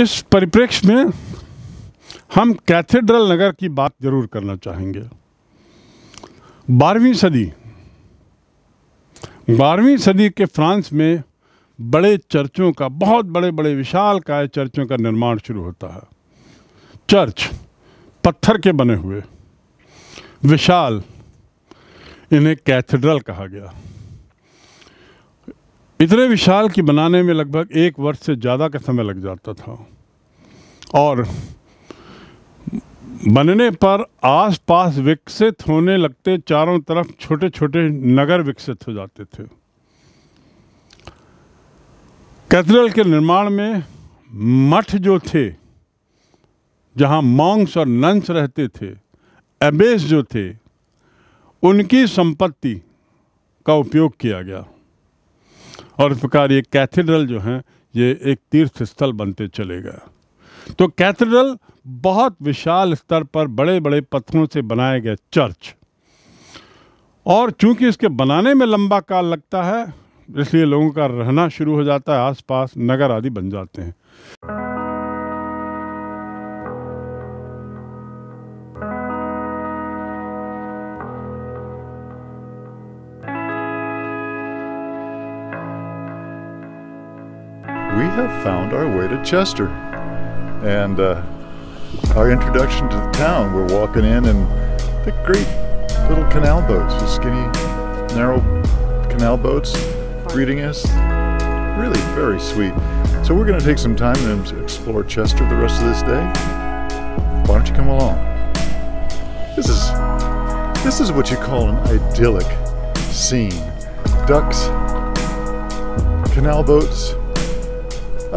इस परिप्रेक्ष्य में हम कैथेड्रल नगर की बात जरूर करना चाहेंगे बारहवीं सदी बारहवीं सदी के फ्रांस में बड़े चर्चों का बहुत बड़े बड़े विशाल काय चर्चों का निर्माण शुरू होता है चर्च पत्थर के बने हुए विशाल इन्हें कैथेड्रल कहा गया इतने विशाल की बनाने में लगभग एक वर्ष से ज़्यादा का समय लग जाता था और बनने पर आसपास विकसित होने लगते चारों तरफ छोटे छोटे नगर विकसित हो जाते थे कैथेड्रल के निर्माण में मठ जो थे जहाँ मॉन्ग्स और नंस रहते थे एबेस जो थे उनकी संपत्ति का उपयोग किया गया और इस प्रकार ये कैथेड्रल जो हैं ये एक तीर्थ स्थल बनते चले गए तो कैथेड्रल बहुत विशाल स्तर पर बड़े बड़े पत्थरों से बनाए गए चर्च और चूंकि इसके बनाने में लंबा काल लगता है इसलिए लोगों का रहना शुरू हो जाता है आसपास नगर आदि बन जाते हैं have found our way to Chester. And uh, our introduction to the town, we're walking in and the great little canal boats, the skinny, narrow canal boats greeting us. Really very sweet. So we're going to take some time and explore Chester the rest of this day. Why don't you come along? This is this is what you call an idyllic scene. Ducks, canal boats,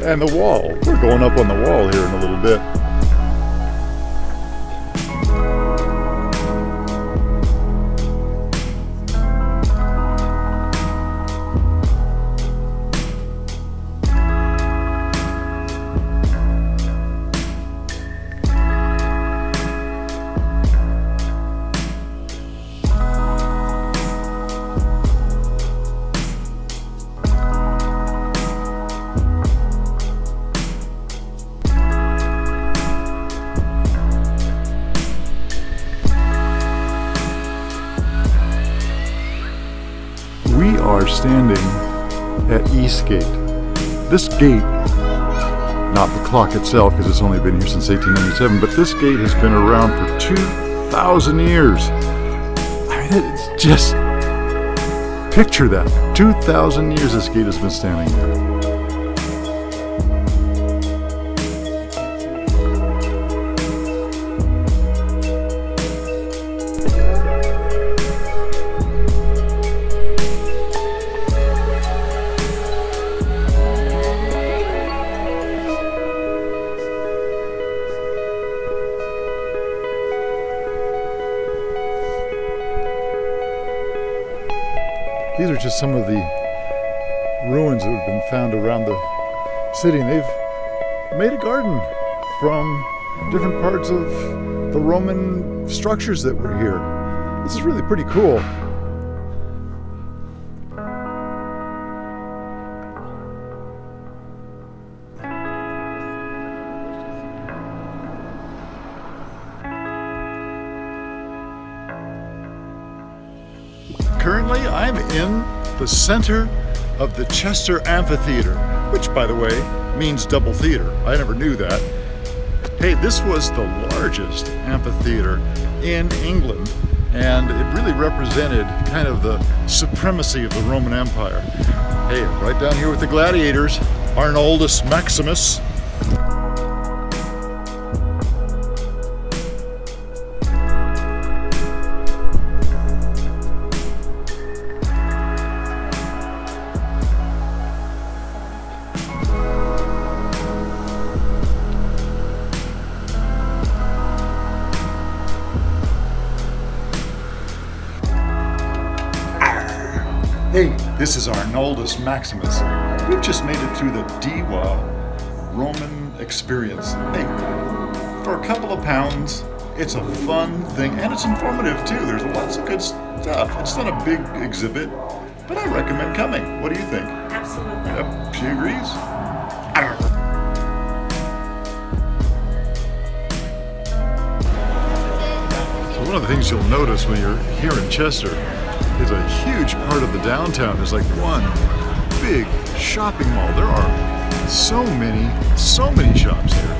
and the wall. We're going up on the wall here in a little bit. This gate, not the clock itself because it's only been here since 1897, but this gate has been around for 2,000 years. I mean, it's just, picture that. 2,000 years this gate has been standing there. These are just some of the ruins that have been found around the city, and they've made a garden from different parts of the Roman structures that were here. This is really pretty cool. the center of the Chester Amphitheater, which, by the way, means double theater. I never knew that. Hey, this was the largest amphitheater in England, and it really represented kind of the supremacy of the Roman Empire. Hey, right down here with the gladiators, Arnoldus Maximus, This is Arnoldus Maximus. We've just made it through the Diwa Roman experience. Hey, for a couple of pounds, it's a fun thing, and it's informative too. There's lots of good stuff. It's not a big exhibit, but I recommend coming. What do you think? Absolutely. Yep, she agrees. one of the things you'll notice when you're here in Chester is a huge part of the downtown. There's like one big shopping mall. There are so many, so many shops here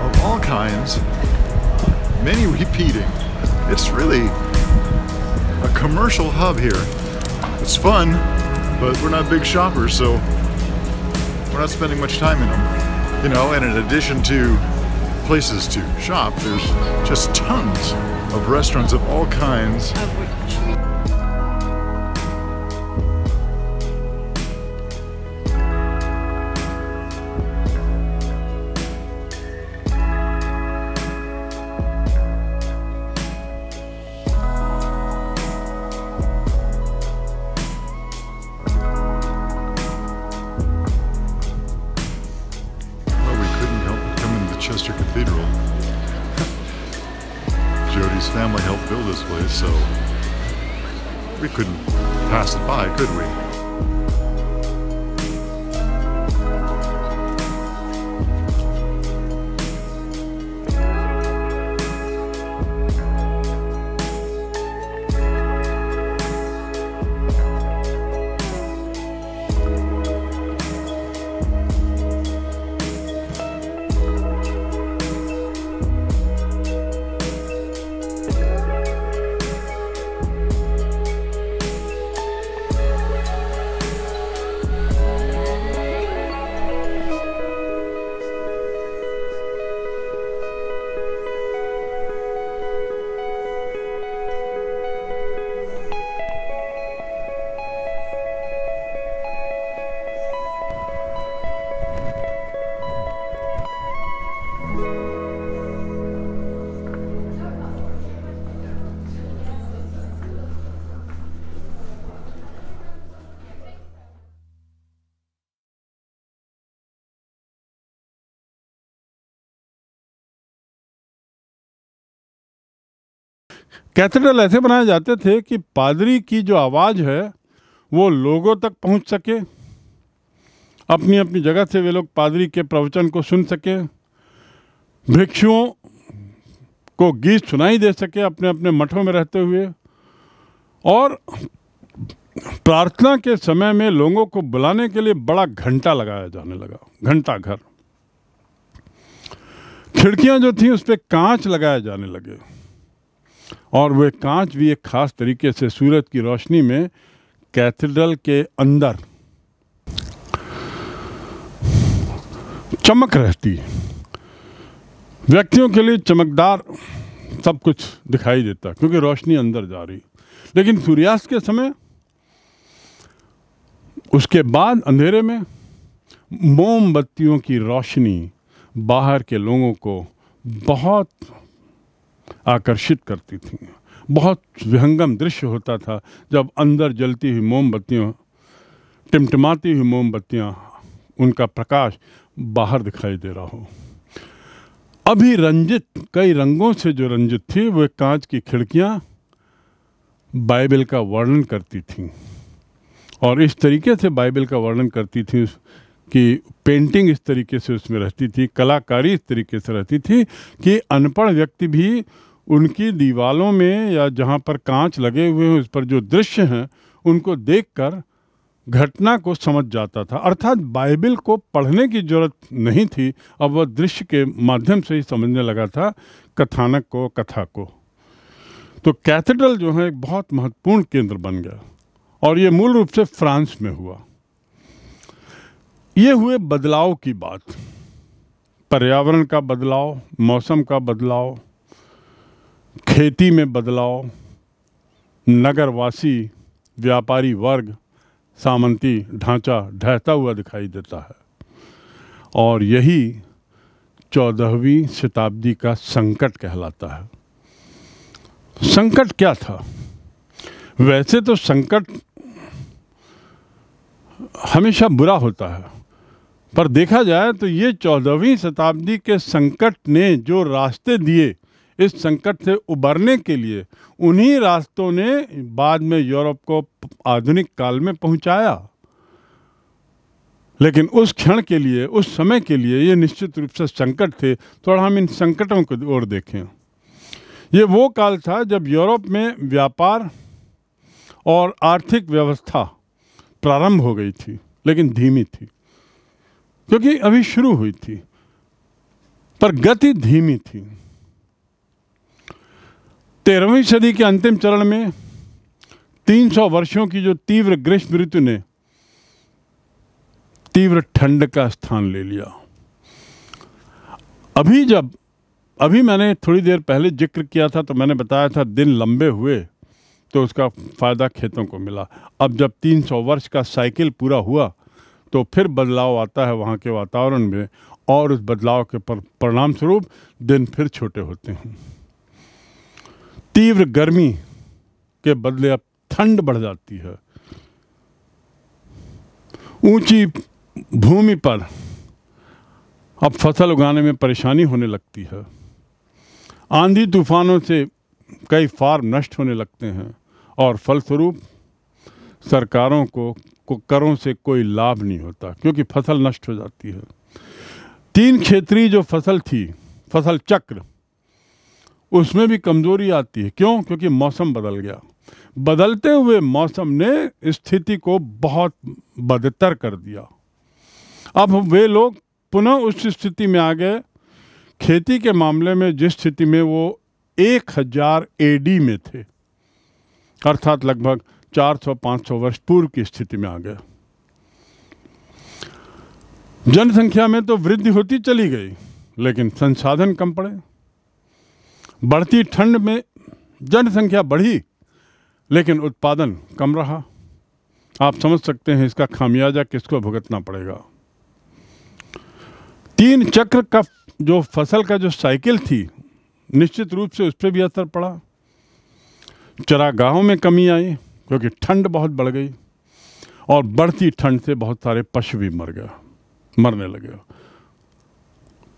of all kinds, many repeating. It's really a commercial hub here. It's fun, but we're not big shoppers, so we're not spending much time in them. You know, and in addition to places to shop. There's just tons of restaurants of all kinds. Cathedral ऐसे बनाए जाते थे कि पादरी की जो आवाज़ है वो लोगों तक पहुंच सके अपनी अपनी जगह से वे लोग पादरी के प्रवचन को सुन सके भिक्षुओं को गीत सुनाई दे सके अपने अपने मठों में रहते हुए और प्रार्थना के समय में लोगों को बुलाने के लिए बड़ा घंटा लगाया जाने लगा घंटा घर खिड़कियां जो थी उस पर कांच लगाए जाने लगे और वे कांच भी एक खास तरीके से सूरज की रोशनी में कैथेड्रल के अंदर चमक रहती है व्यक्तियों के लिए चमकदार सब कुछ दिखाई देता क्योंकि रोशनी अंदर जा रही लेकिन सूर्यास्त के समय उसके बाद अंधेरे में मोमबत्तियों की रोशनी बाहर के लोगों को बहुत आकर्षित करती थी बहुत विहंगम दृश्य होता था जब अंदर जलती हुई मोमबत्तियों टिमटिमाती हुई मोमबत्तियाँ उनका प्रकाश बाहर दिखाई दे रहा हो अभी रंजित कई रंगों से जो रंजित थी वह कांच की खिड़कियां बाइबल का वर्णन करती थीं और इस तरीके से बाइबल का वर्णन करती थी कि पेंटिंग इस तरीके से उसमें रहती थी कलाकारी इस तरीके से रहती थी कि अनपढ़ व्यक्ति भी उनकी दीवालों में या जहाँ पर कांच लगे हुए हैं उस पर जो दृश्य हैं उनको देखकर घटना को समझ जाता था अर्थात बाइबल को पढ़ने की जरूरत नहीं थी अब वह दृश्य के माध्यम से ही समझने लगा था कथानक को कथा को तो कैथेड्रल जो है एक बहुत महत्वपूर्ण केंद्र बन गया और ये मूल रूप से फ्रांस में हुआ ये हुए बदलाव की बात पर्यावरण का बदलाव मौसम का बदलाव खेती में बदलाव नगरवासी व्यापारी वर्ग सामंती ढांचा ढहता हुआ दिखाई देता है और यही चौदहवीं शताब्दी का संकट कहलाता है संकट क्या था वैसे तो संकट हमेशा बुरा होता है पर देखा जाए तो ये चौदहवीं शताब्दी के संकट ने जो रास्ते दिए इस संकट से उबरने के लिए उन्हीं रास्तों ने बाद में यूरोप को आधुनिक काल में पहुंचाया लेकिन उस क्षण के लिए उस समय के लिए ये निश्चित रूप से संकट थे थोड़ा हम इन संकटों को ओर देखें ये वो काल था जब यूरोप में व्यापार और आर्थिक व्यवस्था प्रारंभ हो गई थी लेकिन धीमी थी क्योंकि अभी शुरू हुई थी पर गति धीमी थी तेरहवीं सदी के अंतिम चरण में 300 वर्षों की जो तीव्र ग्रीष्म ऋतु ने तीव्र ठंड का स्थान ले लिया अभी जब अभी मैंने थोड़ी देर पहले जिक्र किया था तो मैंने बताया था दिन लंबे हुए तो उसका फ़ायदा खेतों को मिला अब जब 300 वर्ष का साइकिल पूरा हुआ तो फिर बदलाव आता है वहाँ के वातावरण में और उस बदलाव के परिणाम स्वरूप दिन फिर छोटे होते हैं तीव्र गर्मी के बदले अब ठंड बढ़ जाती है ऊंची भूमि पर अब फसल उगाने में परेशानी होने लगती है आंधी तूफानों से कई फार्म नष्ट होने लगते हैं और फलस्वरूप सरकारों को को करों से कोई लाभ नहीं होता क्योंकि फसल नष्ट हो जाती है तीन क्षेत्रीय जो फसल थी फसल चक्र उसमें भी कमजोरी आती है क्यों क्योंकि मौसम बदल गया बदलते हुए मौसम ने स्थिति को बहुत बदतर कर दिया अब वे लोग पुनः उस स्थिति में आ गए खेती के मामले में जिस स्थिति में वो एक हजार एडी में थे अर्थात लगभग चार सौ पांच सौ वर्ष पूर्व की स्थिति में आ गया जनसंख्या में तो वृद्धि होती चली गई लेकिन संसाधन कम पड़े बढ़ती ठंड में जनसंख्या बढ़ी लेकिन उत्पादन कम रहा आप समझ सकते हैं इसका खामियाजा किसको भुगतना पड़ेगा तीन चक्र का जो फसल का जो साइकिल थी निश्चित रूप से उस पर भी असर पड़ा चरागाहों में कमी आई क्योंकि ठंड बहुत बढ़ गई और बढ़ती ठंड से बहुत सारे पशु भी मर गए मरने लगे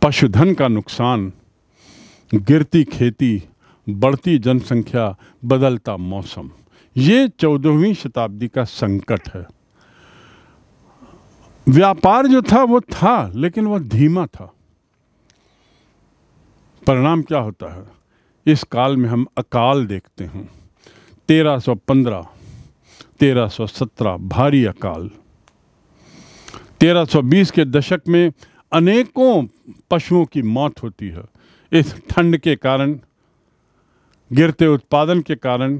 पशुधन का नुकसान गिरती खेती बढ़ती जनसंख्या बदलता मौसम ये चौदहवीं शताब्दी का संकट है व्यापार जो था वो था लेकिन वह धीमा था परिणाम क्या होता है इस काल में हम अकाल देखते हैं 1315 1317 भारी अकाल 1320 के दशक में अनेकों पशुओं की मौत होती है इस ठंड के कारण गिरते उत्पादन के कारण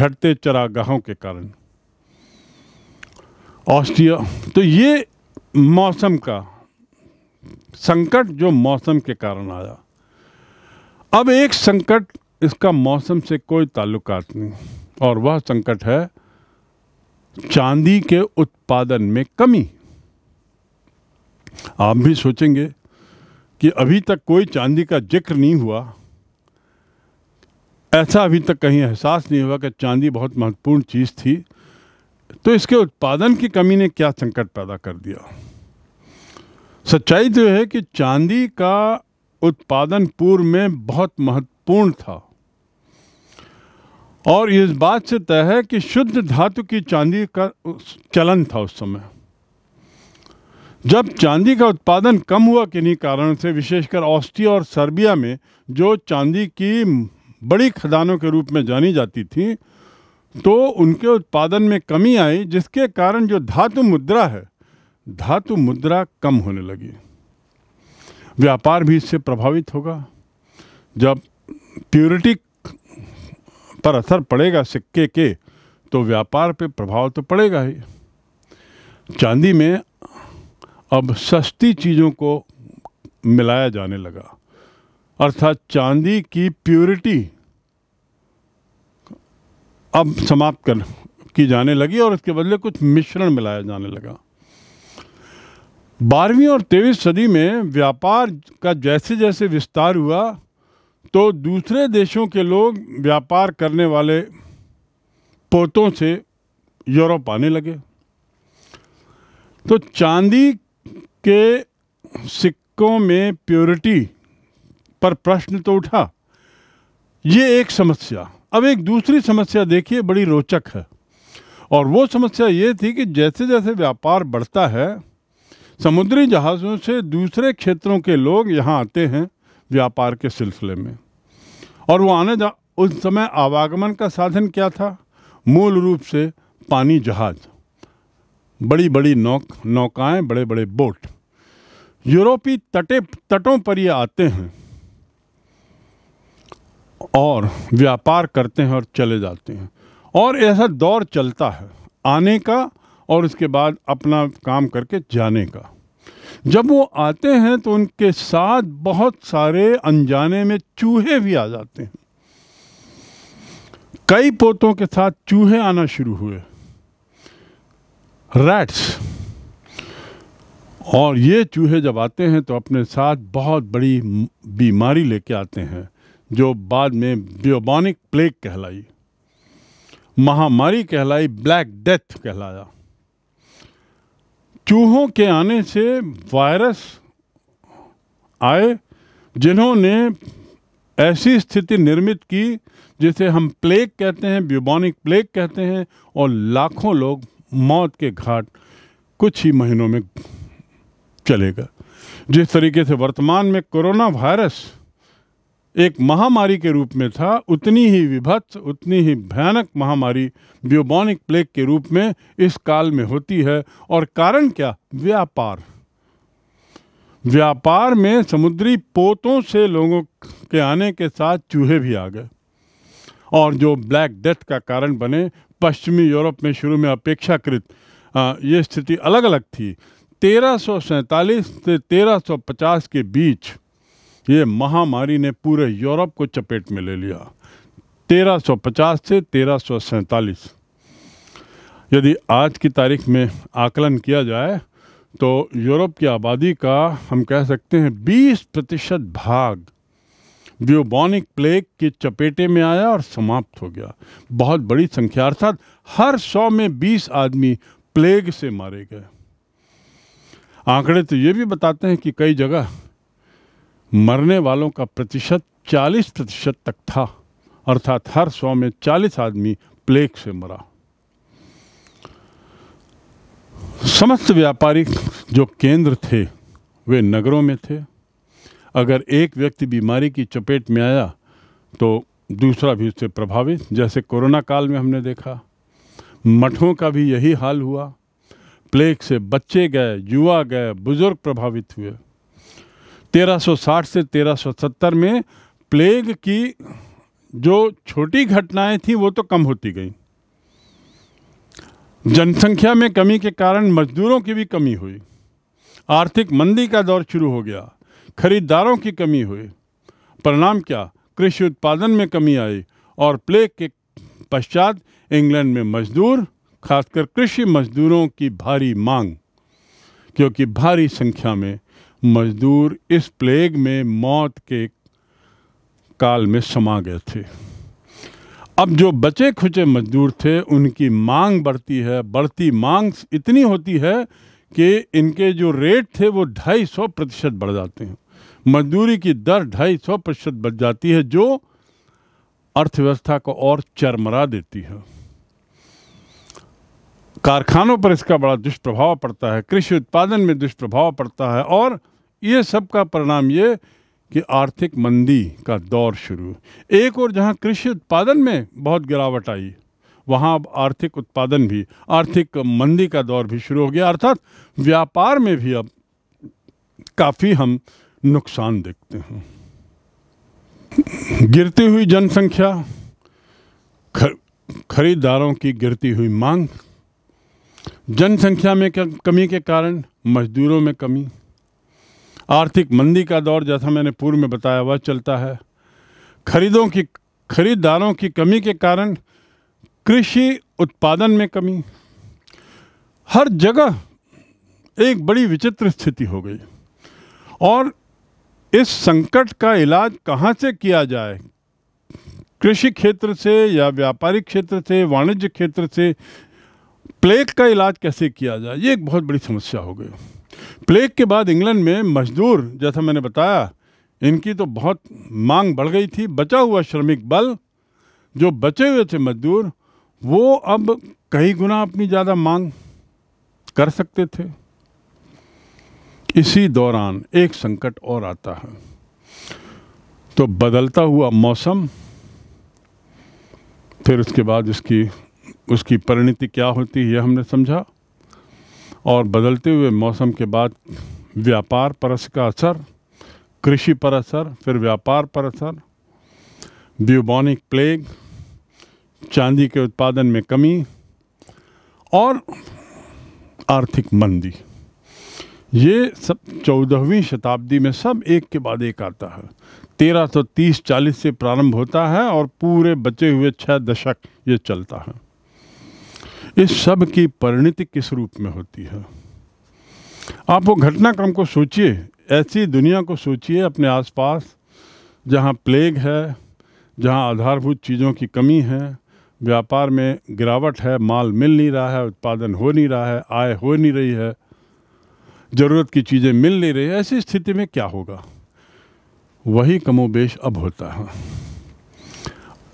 घटते चरागाहों के कारण ऑस्ट्रिया तो ये मौसम का संकट जो मौसम के कारण आया अब एक संकट इसका मौसम से कोई ताल्लुकात नहीं और वह संकट है चांदी के उत्पादन में कमी आप भी सोचेंगे कि अभी तक कोई चांदी का जिक्र नहीं हुआ ऐसा अभी तक कहीं एहसास नहीं हुआ कि चांदी बहुत महत्वपूर्ण चीज़ थी तो इसके उत्पादन की कमी ने क्या संकट पैदा कर दिया सच्चाई तो है कि चांदी का उत्पादन पूर्व में बहुत महत्वपूर्ण था और इस बात से तय है कि शुद्ध धातु की चांदी का चलन था उस समय जब चांदी का उत्पादन कम हुआ किन्हीं कारण से विशेषकर ऑस्ट्रिया और सर्बिया में जो चांदी की बड़ी खदानों के रूप में जानी जाती थी तो उनके उत्पादन में कमी आई जिसके कारण जो धातु मुद्रा है धातु मुद्रा कम होने लगी व्यापार भी इससे प्रभावित होगा जब प्योरिटी पर असर पड़ेगा सिक्के के तो व्यापार पे प्रभाव तो पड़ेगा ही चांदी में अब सस्ती चीज़ों को मिलाया जाने लगा अर्थात चांदी की प्योरिटी अब समाप्त कर की जाने लगी और इसके बदले कुछ मिश्रण मिलाया जाने लगा बारहवीं और तेईस सदी में व्यापार का जैसे जैसे विस्तार हुआ तो दूसरे देशों के लोग व्यापार करने वाले पोतों से यूरोप आने लगे तो चांदी के सिक्कों में प्योरिटी पर प्रश्न तो उठा ये एक समस्या अब एक दूसरी समस्या देखिए बड़ी रोचक है और वो समस्या ये थी कि जैसे जैसे व्यापार बढ़ता है समुद्री जहाज़ों से दूसरे क्षेत्रों के लोग यहाँ आते हैं व्यापार के सिलसिले में और वो आने जा उस समय आवागमन का साधन क्या था मूल रूप से पानी जहाज बड़ी बड़ी नौक नौकाएं बड़े बड़े बोट यूरोपी तटे तटों पर ये आते हैं और व्यापार करते हैं और चले जाते हैं और ऐसा दौर चलता है आने का और उसके बाद अपना काम करके जाने का जब वो आते हैं तो उनके साथ बहुत सारे अनजाने में चूहे भी आ जाते हैं कई पोतों के साथ चूहे आना शुरू हुए रैट्स और ये चूहे जब आते हैं तो अपने साथ बहुत बड़ी बीमारी लेके आते हैं जो बाद में ब्योबॉनिक प्लेग कहलाई महामारी कहलाई ब्लैक डेथ कहलाया चूहों के आने से वायरस आए जिन्होंने ऐसी स्थिति निर्मित की जिसे हम प्लेग कहते हैं ब्यूबॉनिक प्लेग कहते हैं और लाखों लोग मौत के घाट कुछ ही महीनों में चलेगा जिस तरीके से वर्तमान में कोरोना वायरस एक महामारी के रूप में था उतनी ही विभत्स उतनी ही भयानक महामारी ब्यूबॉनिक प्लेग के रूप में इस काल में होती है और कारण क्या व्यापार व्यापार में समुद्री पोतों से लोगों के आने के साथ चूहे भी आ गए और जो ब्लैक डेथ का कारण बने पश्चिमी यूरोप में शुरू में अपेक्षाकृत ये स्थिति अलग अलग थी तेरह से तेरह के बीच ये महामारी ने पूरे यूरोप को चपेट में ले लिया 1350 से तेरह यदि आज की तारीख में आकलन किया जाए तो यूरोप की आबादी का हम कह सकते हैं 20 प्रतिशत भाग व्यूबॉनिक प्लेग की चपेटे में आया और समाप्त हो गया बहुत बड़ी संख्या अर्थात हर सौ में 20 आदमी प्लेग से मारे गए आंकड़े तो ये भी बताते हैं कि कई जगह मरने वालों का प्रतिशत 40 प्रतिशत तक था अर्थात हर सौ में 40 आदमी प्लेग से मरा समस्त व्यापारिक जो केंद्र थे वे नगरों में थे अगर एक व्यक्ति बीमारी की चपेट में आया तो दूसरा भी उससे प्रभावित जैसे कोरोना काल में हमने देखा मठों का भी यही हाल हुआ प्लेग से बच्चे गए युवा गए बुजुर्ग प्रभावित हुए 1360 से 1370 में प्लेग की जो छोटी घटनाएं थी वो तो कम होती गई जनसंख्या में कमी के कारण मजदूरों की भी कमी हुई आर्थिक मंदी का दौर शुरू हो गया खरीदारों की कमी हुई परिणाम क्या कृषि उत्पादन में कमी आई और प्लेग के पश्चात इंग्लैंड में मजदूर खासकर कृषि मजदूरों की भारी मांग क्योंकि भारी संख्या में मजदूर इस प्लेग में मौत के काल में समा गए थे अब जो बचे खुचे मजदूर थे उनकी मांग बढ़ती है बढ़ती मांग इतनी होती है कि इनके जो रेट थे वो ढाई सौ प्रतिशत बढ़ जाते हैं मजदूरी की दर ढाई सौ प्रतिशत बढ़ जाती है जो अर्थव्यवस्था को और चरमरा देती है कारखानों पर इसका बड़ा दुष्प्रभाव पड़ता है कृषि उत्पादन में दुष्प्रभाव पड़ता है और ये सब का परिणाम ये कि आर्थिक मंदी का दौर शुरू एक और जहां कृषि उत्पादन में बहुत गिरावट आई वहाँ अब आर्थिक उत्पादन भी आर्थिक मंदी का दौर भी शुरू हो गया अर्थात व्यापार में भी अब काफ़ी हम नुकसान देखते हैं गिरती हुई जनसंख्या खर, खरीदारों की गिरती हुई मांग जनसंख्या में कमी के कारण मजदूरों में कमी आर्थिक मंदी का दौर जैसा मैंने पूर्व में बताया वह चलता है खरीदों की खरीदारों की कमी के कारण कृषि उत्पादन में कमी हर जगह एक बड़ी विचित्र स्थिति हो गई और इस संकट का इलाज कहाँ से किया जाए कृषि क्षेत्र से या व्यापारिक क्षेत्र से वाणिज्य क्षेत्र से प्लेग का इलाज कैसे किया जाए ये एक बहुत बड़ी समस्या हो गई प्लेग के बाद इंग्लैंड में मजदूर जैसा मैंने बताया इनकी तो बहुत मांग बढ़ गई थी बचा हुआ श्रमिक बल जो बचे हुए थे मजदूर वो अब कई गुना अपनी ज़्यादा मांग कर सकते थे इसी दौरान एक संकट और आता है तो बदलता हुआ मौसम फिर उसके बाद उसकी उसकी परिणति क्या होती है हमने समझा और बदलते हुए मौसम के बाद व्यापार पर का असर कृषि पर असर फिर व्यापार पर असर ब्यूबॉनिक प्लेग चांदी के उत्पादन में कमी और आर्थिक मंदी ये सब चौदहवीं शताब्दी में सब एक के बाद एक आता है 1330-40 से प्रारंभ होता है और पूरे बचे हुए छः दशक ये चलता है इस सब की परिणति किस रूप में होती है आप वो घटनाक्रम को सोचिए ऐसी दुनिया को सोचिए अपने आसपास जहाँ प्लेग है जहाँ आधारभूत चीज़ों की कमी है व्यापार में गिरावट है माल मिल नहीं रहा है उत्पादन हो नहीं रहा है आय हो नहीं रही है ज़रूरत की चीज़ें मिल नहीं रही ऐसी स्थिति में क्या होगा वही कमोबेश अब होता है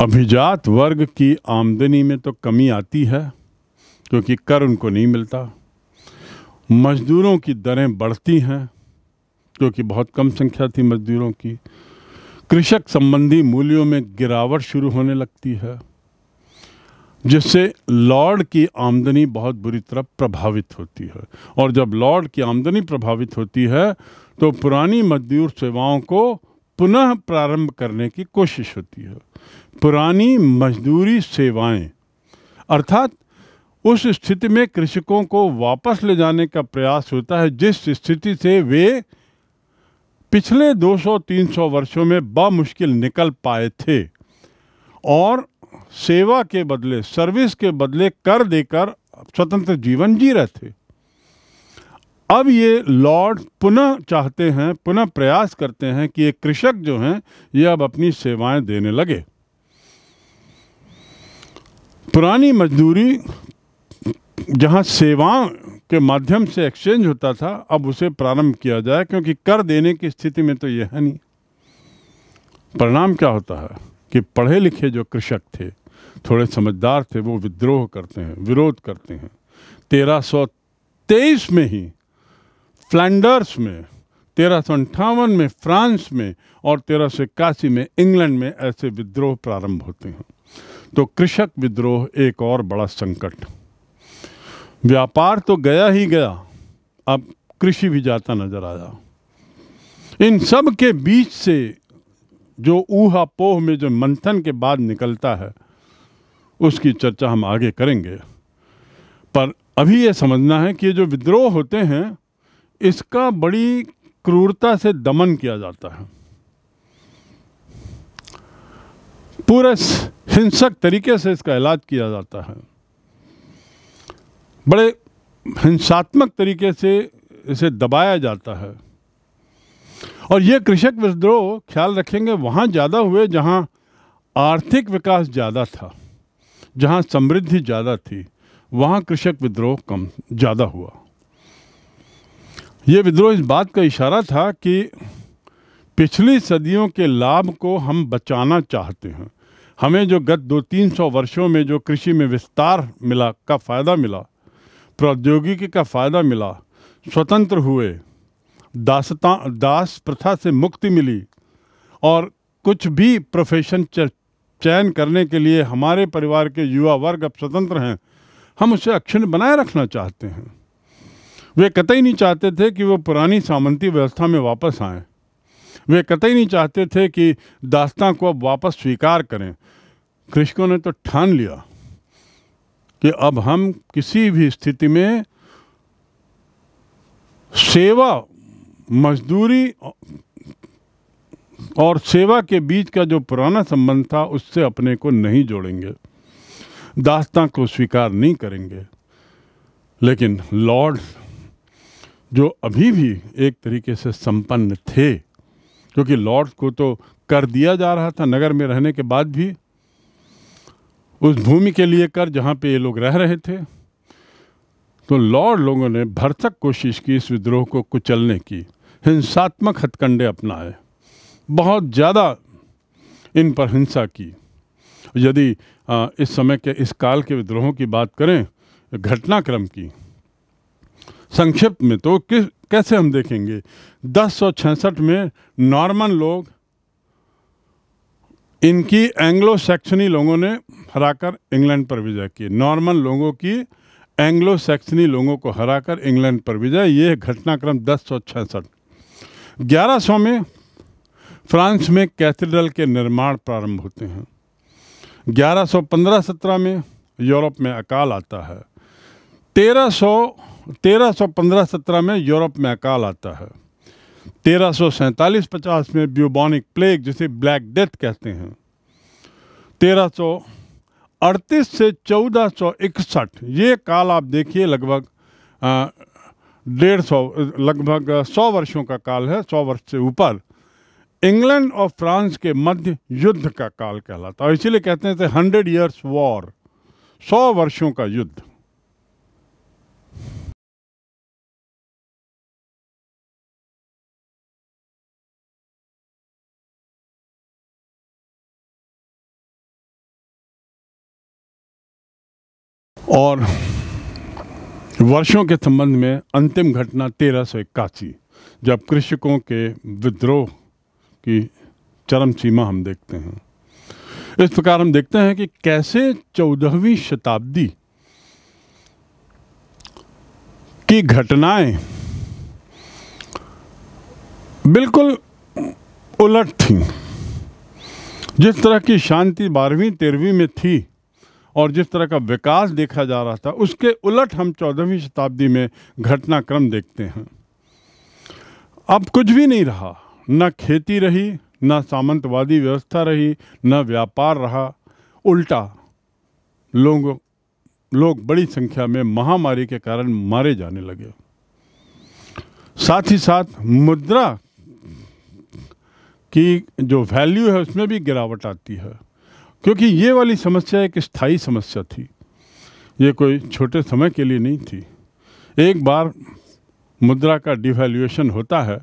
अभिजात वर्ग की आमदनी में तो कमी आती है क्योंकि कर उनको नहीं मिलता मजदूरों की दरें बढ़ती हैं क्योंकि बहुत कम संख्या थी मजदूरों की कृषक संबंधी मूल्यों में गिरावट शुरू होने लगती है जिससे लॉर्ड की आमदनी बहुत बुरी तरह प्रभावित होती है और जब लॉर्ड की आमदनी प्रभावित होती है तो पुरानी मजदूर सेवाओं को पुनः प्रारंभ करने की कोशिश होती है पुरानी मजदूरी सेवाएं अर्थात उस स्थिति में कृषकों को वापस ले जाने का प्रयास होता है जिस स्थिति से वे पिछले 200-300 वर्षों में बामुश्किल निकल पाए थे और सेवा के बदले सर्विस के बदले कर देकर स्वतंत्र जीवन जी रहे थे अब ये लॉर्ड पुनः चाहते हैं पुनः प्रयास करते हैं कि ये कृषक जो हैं ये अब अपनी सेवाएं देने लगे पुरानी मजदूरी जहाँ सेवाओं के माध्यम से एक्सचेंज होता था अब उसे प्रारंभ किया जाए क्योंकि कर देने की स्थिति में तो यह है नहीं परिणाम क्या होता है कि पढ़े लिखे जो कृषक थे थोड़े समझदार थे वो विद्रोह करते हैं विरोध करते हैं तेरह सौ तेईस में ही फ्लैंडर्स में तेरह सौ अंठावन में फ्रांस में और तेरह सौ इक्यासी में इंग्लैंड में ऐसे विद्रोह प्रारंभ होते हैं तो कृषक विद्रोह एक और बड़ा संकट व्यापार तो गया ही गया अब कृषि भी जाता नजर आया इन सब के बीच से जो ऊहा पोह में जो मंथन के बाद निकलता है उसकी चर्चा हम आगे करेंगे पर अभी ये समझना है कि ये जो विद्रोह होते हैं इसका बड़ी क्रूरता से दमन किया जाता है पूरे हिंसक तरीके से इसका इलाज किया जाता है बड़े हिंसात्मक तरीके से इसे दबाया जाता है और ये कृषक विद्रोह ख्याल रखेंगे वहाँ ज़्यादा हुए जहाँ आर्थिक विकास ज़्यादा था जहाँ समृद्धि ज़्यादा थी वहाँ कृषक विद्रोह कम ज़्यादा हुआ ये विद्रोह इस बात का इशारा था कि पिछली सदियों के लाभ को हम बचाना चाहते हैं हमें जो गत दो तीन सौ वर्षों में जो कृषि में विस्तार मिला का फ़ायदा मिला प्रौद्योगिकी का फ़ायदा मिला स्वतंत्र हुए दासता दास प्रथा से मुक्ति मिली और कुछ भी प्रोफेशन चयन करने के लिए हमारे परिवार के युवा वर्ग अब स्वतंत्र हैं हम उसे अक्षुण बनाए रखना चाहते हैं वे कतई नहीं चाहते थे कि वो पुरानी सामंती व्यवस्था में वापस आएं वे कतई नहीं चाहते थे कि दास्तां को अब वापस स्वीकार करें कृषकों ने तो ठान लिया कि अब हम किसी भी स्थिति में सेवा मजदूरी और सेवा के बीच का जो पुराना संबंध था उससे अपने को नहीं जोड़ेंगे दास्ता को स्वीकार नहीं करेंगे लेकिन लॉर्ड जो अभी भी एक तरीके से संपन्न थे क्योंकि लॉर्ड को तो कर दिया जा रहा था नगर में रहने के बाद भी उस भूमि के लिए कर जहाँ पे ये लोग रह रहे थे तो लॉर्ड लोगों ने भरसक कोशिश की इस विद्रोह को कुचलने की हिंसात्मक हथकंडे अपनाए बहुत ज़्यादा इन पर हिंसा की यदि इस समय के इस काल के विद्रोहों की बात करें घटनाक्रम की संक्षिप्त में तो किस कैसे हम देखेंगे दस में नॉर्मन लोग इनकी एंग्लो सैक्सनी लोगों ने हराकर इंग्लैंड पर विजय की नॉर्मल लोगों की एंग्लो सैक्सनी लोगों को हराकर इंग्लैंड पर विजय ये घटनाक्रम दस सौ छसठ ग्यारह सौ में फ्रांस में कैथेड्रल के निर्माण प्रारंभ होते हैं ग्यारह सौ पंद्रह सत्रह में यूरोप में अकाल आता है तेरह सौ तेरह सौ पंद्रह सत्रह में यूरोप में अकाल आता है तेरह सौ सैंतालीस पचास में ब्यूबॉनिक प्लेग जिसे ब्लैक डेथ कहते हैं तेरह सौ अड़तीस से चौदह सौ इकसठ ये काल आप देखिए लगभग डेढ़ सौ लगभग सौ वर्षों का काल है सौ वर्ष से ऊपर इंग्लैंड और फ्रांस के मध्य युद्ध का काल कहलाता है इसीलिए कहते हैं हंड्रेड ईयर्स वॉर सौ वर्षों का युद्ध और वर्षों के संबंध में अंतिम घटना तेरह सौ इक्यासी जब कृषकों के विद्रोह की चरम सीमा हम देखते हैं इस प्रकार हम देखते हैं कि कैसे चौदहवीं शताब्दी की घटनाएं बिल्कुल उलट थी जिस तरह की शांति बारहवीं तेरहवीं में थी और जिस तरह का विकास देखा जा रहा था उसके उलट हम चौदहवीं शताब्दी में घटनाक्रम देखते हैं अब कुछ भी नहीं रहा न खेती रही न सामंतवादी व्यवस्था रही न व्यापार रहा उल्टा लोग लोग बड़ी संख्या में महामारी के कारण मारे जाने लगे साथ ही साथ मुद्रा की जो वैल्यू है उसमें भी गिरावट आती है क्योंकि ये वाली समस्या एक स्थायी समस्या थी ये कोई छोटे समय के लिए नहीं थी एक बार मुद्रा का डिवेल्यूएशन होता है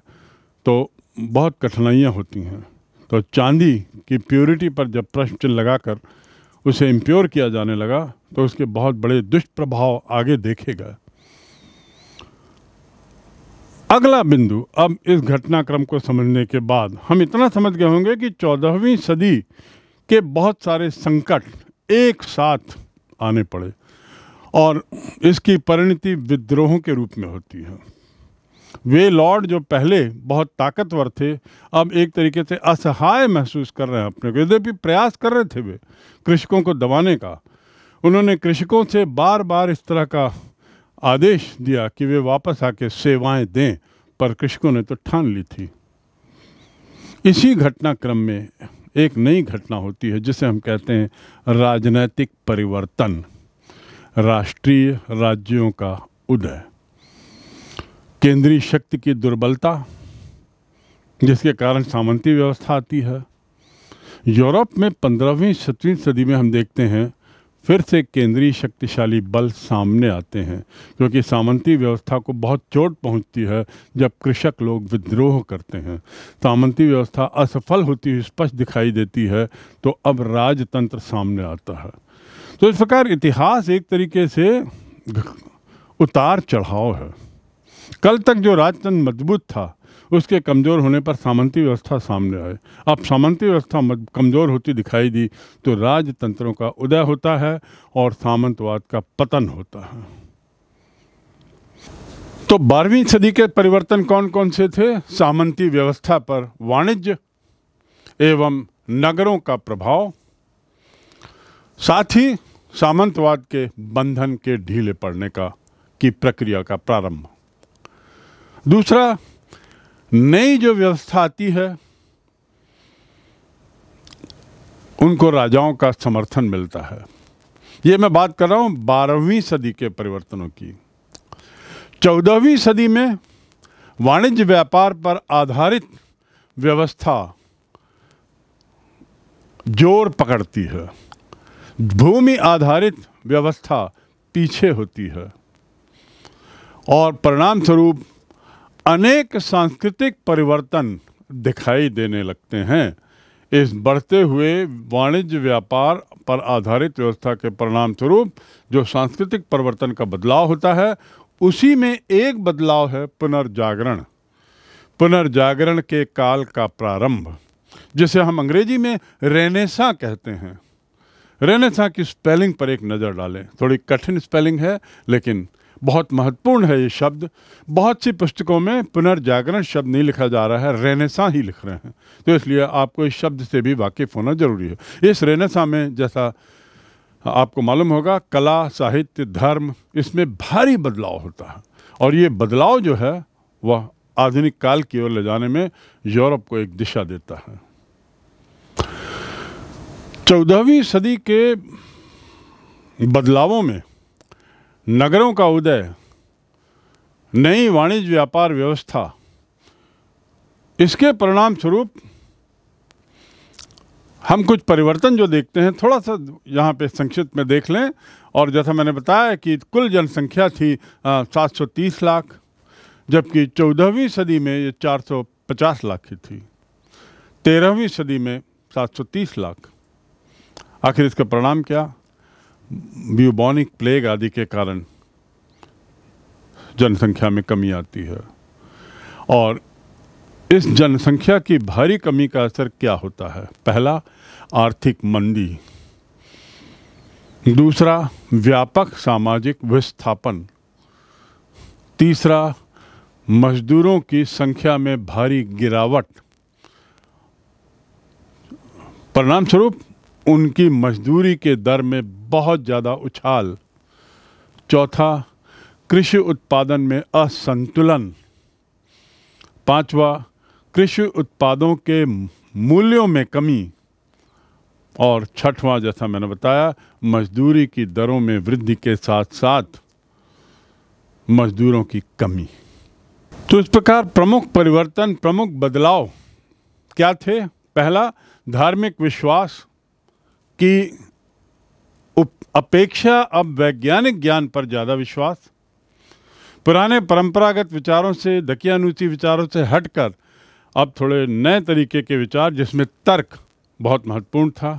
तो बहुत कठिनाइयाँ होती हैं तो चांदी की प्योरिटी पर जब प्रश्न चिन्ह लगाकर उसे इम्प्योर किया जाने लगा तो उसके बहुत बड़े दुष्प्रभाव आगे देखे गए अगला बिंदु अब इस घटनाक्रम को समझने के बाद हम इतना समझ गए होंगे कि चौदहवीं सदी के बहुत सारे संकट एक साथ आने पड़े और इसकी परिणति विद्रोहों के रूप में होती है वे लॉर्ड जो पहले बहुत ताकतवर थे अब एक तरीके से असहाय महसूस कर रहे हैं अपने को यद्यपि प्रयास कर रहे थे वे कृषकों को दबाने का उन्होंने कृषकों से बार बार इस तरह का आदेश दिया कि वे वापस आके सेवाएं दें पर कृषकों ने तो ठान ली थी इसी घटनाक्रम में एक नई घटना होती है जिसे हम कहते हैं राजनैतिक परिवर्तन राष्ट्रीय राज्यों का उदय केंद्रीय शक्ति की दुर्बलता जिसके कारण सामंती व्यवस्था आती है यूरोप में पंद्रहवीं सत्रहवीं सदी में हम देखते हैं फिर से केंद्रीय शक्तिशाली बल सामने आते हैं क्योंकि सामंती व्यवस्था को बहुत चोट पहुंचती है जब कृषक लोग विद्रोह करते हैं सामंती व्यवस्था असफल होती हुई स्पष्ट दिखाई देती है तो अब राजतंत्र सामने आता है तो इस प्रकार इतिहास एक तरीके से उतार चढ़ाव है कल तक जो राजतंत्र मजबूत था उसके कमज़ोर होने पर सामंती व्यवस्था सामने आए अब सामंती व्यवस्था कमज़ोर होती दिखाई दी तो राजतंत्रों का उदय होता है और सामंतवाद का पतन होता है तो बारहवीं सदी के परिवर्तन कौन कौन से थे सामंती व्यवस्था पर वाणिज्य एवं नगरों का प्रभाव साथ ही सामंतवाद के बंधन के ढीले पड़ने का की प्रक्रिया का प्रारंभ दूसरा नई जो व्यवस्था आती है उनको राजाओं का समर्थन मिलता है ये मैं बात कर रहा हूँ बारहवीं सदी के परिवर्तनों की चौदहवीं सदी में वाणिज्य व्यापार पर आधारित व्यवस्था जोर पकड़ती है भूमि आधारित व्यवस्था पीछे होती है और परिणाम स्वरूप अनेक सांस्कृतिक परिवर्तन दिखाई देने लगते हैं इस बढ़ते हुए वाणिज्य व्यापार पर आधारित व्यवस्था के परिणाम स्वरूप जो सांस्कृतिक परिवर्तन का बदलाव होता है उसी में एक बदलाव है पुनर्जागरण पुनर्जागरण के काल का प्रारंभ जिसे हम अंग्रेजी में रेनेसा कहते हैं रेनेसा की स्पेलिंग पर एक नज़र डालें थोड़ी कठिन स्पेलिंग है लेकिन बहुत महत्वपूर्ण है ये शब्द बहुत सी पुस्तकों में पुनर्जागरण शब्द नहीं लिखा जा रहा है रेनेसा ही लिख रहे हैं तो इसलिए आपको इस शब्द से भी वाकिफ होना ज़रूरी है इस रेनेसा में जैसा आपको मालूम होगा कला साहित्य धर्म इसमें भारी बदलाव होता है और ये बदलाव जो है वह आधुनिक काल की ओर ले जाने में यूरोप को एक दिशा देता है चौदहवीं सदी के बदलावों में नगरों का उदय नई वाणिज्य व्यापार व्यवस्था इसके परिणाम स्वरूप हम कुछ परिवर्तन जो देखते हैं थोड़ा सा यहाँ पे संक्षिप्त में देख लें और जैसा मैंने बताया कि कुल जनसंख्या थी सात सौ तीस लाख जबकि चौदहवीं सदी में ये चार सौ पचास लाख की थी तेरहवीं सदी में सात सौ तीस लाख आखिर इसका परिणाम क्या ब्यूबॉनिक प्लेग आदि के कारण जनसंख्या में कमी आती है और इस जनसंख्या की भारी कमी का असर क्या होता है पहला आर्थिक मंदी दूसरा व्यापक सामाजिक विस्थापन तीसरा मजदूरों की संख्या में भारी गिरावट परिणामस्वरूप उनकी मजदूरी के दर में बहुत ज़्यादा उछाल चौथा कृषि उत्पादन में असंतुलन पांचवा कृषि उत्पादों के मूल्यों में कमी और छठवां जैसा मैंने बताया मजदूरी की दरों में वृद्धि के साथ साथ मजदूरों की कमी तो इस प्रकार प्रमुख परिवर्तन प्रमुख बदलाव क्या थे पहला धार्मिक विश्वास की अपेक्षा अब वैज्ञानिक ज्ञान पर ज़्यादा विश्वास पुराने परंपरागत विचारों से दकियानुती विचारों से हटकर अब थोड़े नए तरीके के विचार जिसमें तर्क बहुत महत्वपूर्ण था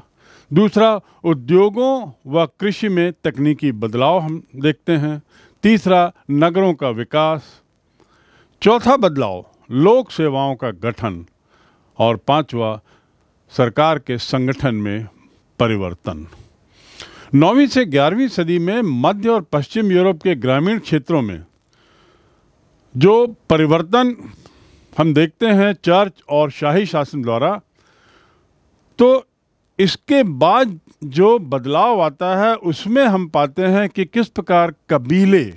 दूसरा उद्योगों व कृषि में तकनीकी बदलाव हम देखते हैं तीसरा नगरों का विकास चौथा बदलाव लोक सेवाओं का गठन और पांचवा सरकार के संगठन में परिवर्तन नौवीं से ग्यारहवीं सदी में मध्य और पश्चिम यूरोप के ग्रामीण क्षेत्रों में जो परिवर्तन हम देखते हैं चर्च और शाही शासन द्वारा तो इसके बाद जो बदलाव आता है उसमें हम पाते हैं कि किस प्रकार कबीले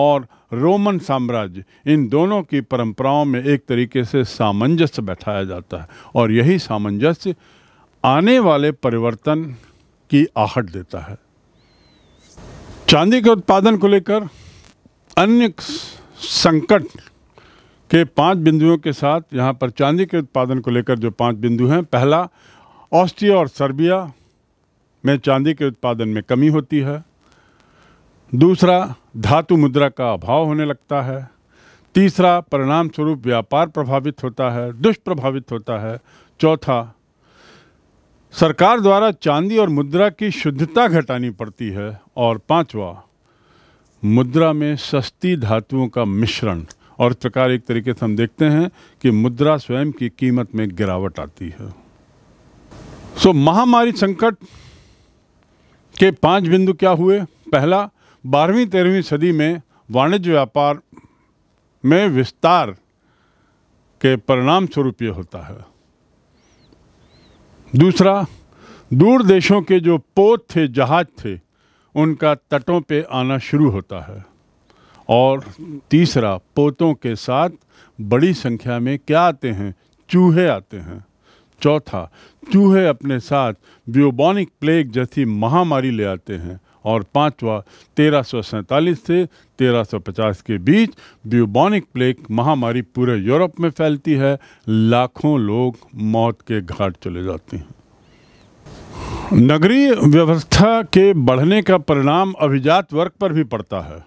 और रोमन साम्राज्य इन दोनों की परंपराओं में एक तरीके से सामंजस्य बैठाया जाता है और यही सामंजस्य आने वाले परिवर्तन की आहट देता है चांदी के उत्पादन को लेकर अन्य संकट के पांच बिंदुओं के साथ यहाँ पर चांदी के उत्पादन को लेकर जो पांच बिंदु हैं पहला ऑस्ट्रिया और सर्बिया में चांदी के उत्पादन में कमी होती है दूसरा धातु मुद्रा का अभाव होने लगता है तीसरा परिणाम स्वरूप व्यापार प्रभावित होता है दुष्प्रभावित होता है चौथा सरकार द्वारा चांदी और मुद्रा की शुद्धता घटानी पड़ती है और पांचवा मुद्रा में सस्ती धातुओं का मिश्रण और इस प्रकार एक तरीके से हम देखते हैं कि मुद्रा स्वयं की कीमत में गिरावट आती है सो महामारी संकट के पांच बिंदु क्या हुए पहला बारहवीं तेरहवीं सदी में वाणिज्य व्यापार में विस्तार के परिणाम स्वरूप ये होता है दूसरा दूर देशों के जो पोत थे जहाज थे उनका तटों पे आना शुरू होता है और तीसरा पोतों के साथ बड़ी संख्या में क्या आते हैं चूहे आते हैं चौथा चूहे अपने साथ ब्यूबॉनिक प्लेग जैसी महामारी ले आते हैं और पांचवा तेरह से तेरह के बीच ब्यूबॉनिक प्लेग महामारी पूरे यूरोप में फैलती है लाखों लोग मौत के घाट चले जाते हैं नगरीय व्यवस्था के बढ़ने का परिणाम अभिजात वर्ग पर भी पड़ता है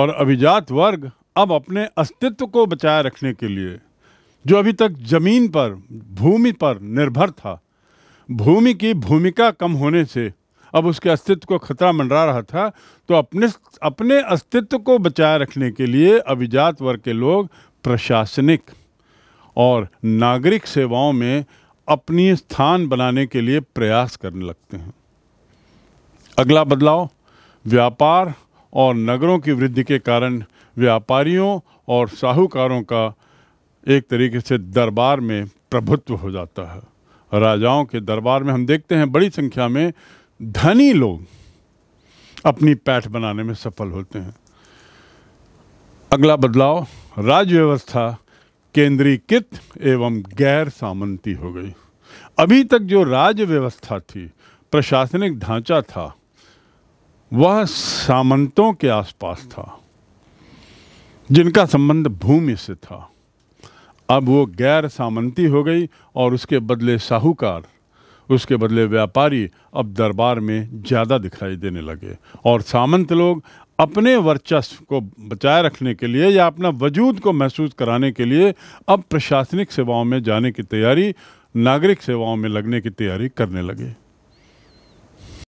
और अभिजात वर्ग अब अपने अस्तित्व को बचाए रखने के लिए जो अभी तक जमीन पर भूमि पर निर्भर था भूमि की भूमिका कम होने से अब उसके अस्तित्व को खतरा मंडरा रहा था तो अपने अपने अस्तित्व को बचाए रखने के लिए अभिजात वर्ग के लोग प्रशासनिक और नागरिक सेवाओं में अपनी स्थान बनाने के लिए प्रयास करने लगते हैं अगला बदलाव व्यापार और नगरों की वृद्धि के कारण व्यापारियों और साहूकारों का एक तरीके से दरबार में प्रभुत्व हो जाता है राजाओं के दरबार में हम देखते हैं बड़ी संख्या में धनी लोग अपनी पैठ बनाने में सफल होते हैं अगला बदलाव राज्य व्यवस्था केंद्रीकृत एवं गैर सामंती हो गई अभी तक जो राज्य व्यवस्था थी प्रशासनिक ढांचा था वह सामंतों के आसपास था जिनका संबंध भूमि से था अब वो गैर सामंती हो गई और उसके बदले साहूकार उसके बदले व्यापारी अब दरबार में ज़्यादा दिखाई देने लगे और सामंत लोग अपने वर्चस्व को बचाए रखने के लिए या अपना वजूद को महसूस कराने के लिए अब प्रशासनिक सेवाओं में जाने की तैयारी नागरिक सेवाओं में लगने की तैयारी करने लगे